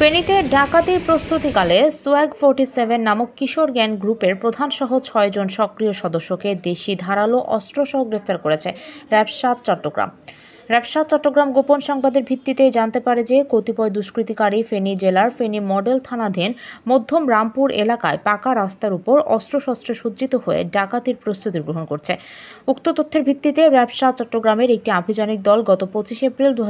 ফেনীতে ডাকাতির প্রস্তুতিকালে swag forty seven নামক কিশোর জ্ঞান গ্রুপের প্রধানসহ ছয়জন সক্রিয় সদস্যকে দেশি ধারালো অস্ত্রসহ গ্রেফতার করেছে র্যাব সাত চট্টগ্রাম ব্যবসা চট্টগ্রাম গোপন সংবাদের ভিত্তিতে জানতে পারে যে কতিপয় দুষ্কৃতিকারী ফেনী জেলার ফেনী মডেল থানাধীন মধ্যম রামপুর এলাকায় পাকা রাস্তার উপর অস্ত্রশস্ত্র সজ্জিত হয়ে ডাকাতির প্রস্তুতি গ্রহণ করছে উক্ত তথ্যের ভিত্তিতে ব্যবসা চট্টগ্রামের একটি আভিযানিক দল গত পঁচিশ এপ্রিল দু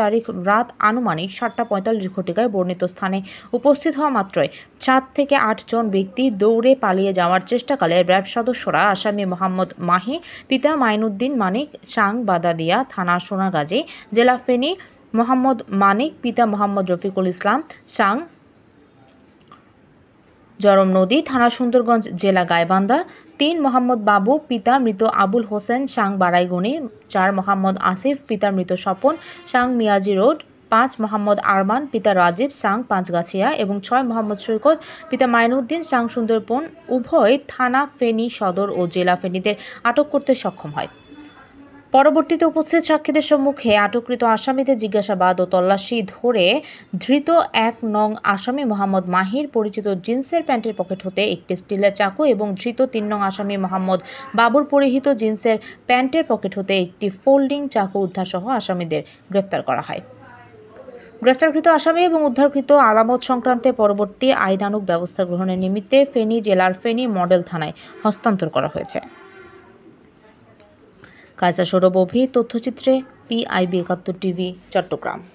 তারিখ রাত আনুমানিক সাতটা পঁয়তাল্লিশ ঘটিকায় বর্ণিত স্থানে উপস্থিত হওয়া মাত্রই সাত থেকে আটজন ব্যক্তি দৌড়ে পালিয়ে যাওয়ার চেষ্টাকালে র্যাব সদস্যরা আসামি মোহাম্মদ মাহি পিতা মাইনুদ্দিন মানিক সাং বাদাদিয়া থানা সোনাগাজী জেলা ফেনী মোহাম্মদ মানিক পিতা মোহাম্মদ রফিকুল ইসলাম সাং জরম নদী থানা সুন্দরগঞ্জ জেলা গাইবান্দা তিন মোহাম্মদ বাবু পিতা মৃত আবুল হোসেন সাং বারাইগুনি চার মোহাম্মদ আসিফ পিতা মৃত স্বপন সাং মিয়াজি রোড পাঁচ মোহাম্মদ আরমান পিতা রাজীব সাং পাঁচগাছিয়া এবং ছয় মোহাম্মদ সৈকত পিতা মাইনুদ্দিন সাং সুন্দরপন উভয় থানা ফেনী সদর ও জেলা ফেনীদের আটক করতে সক্ষম হয় পরবর্তীতে উপস্থিত সাক্ষীদের সম্মুখে আটককৃত আসামিদের জিজ্ঞাসাবাদ ও তল্লাশি ধরে ধৃত এক নং আসামি মোহাম্মদ মাহির পরিচিত জিন্সের প্যান্টের পকেট হতে একটি স্টিলের চাকু এবং ধৃত তিন নং আসামি মোহাম্মদ বাবুর পরিহিত জিন্সের প্যান্টের পকেট হতে একটি ফোল্ডিং চাকু উদ্ধারসহ আসামিদের গ্রেপ্তার করা হয় গ্রেফতারকৃত আসামি এবং উদ্ধারকৃত আলামত সংক্রান্তে পরবর্তী আইনানুক ব্যবস্থা গ্রহণের নিমিত্তে ফেনী জেলার ফেনী মডেল থানায় হস্তান্তর করা হয়েছে কাজা সৌরভ অভি তথ্যচিত্রে পিআইবি একাত্তর টিভি চট্টগ্রাম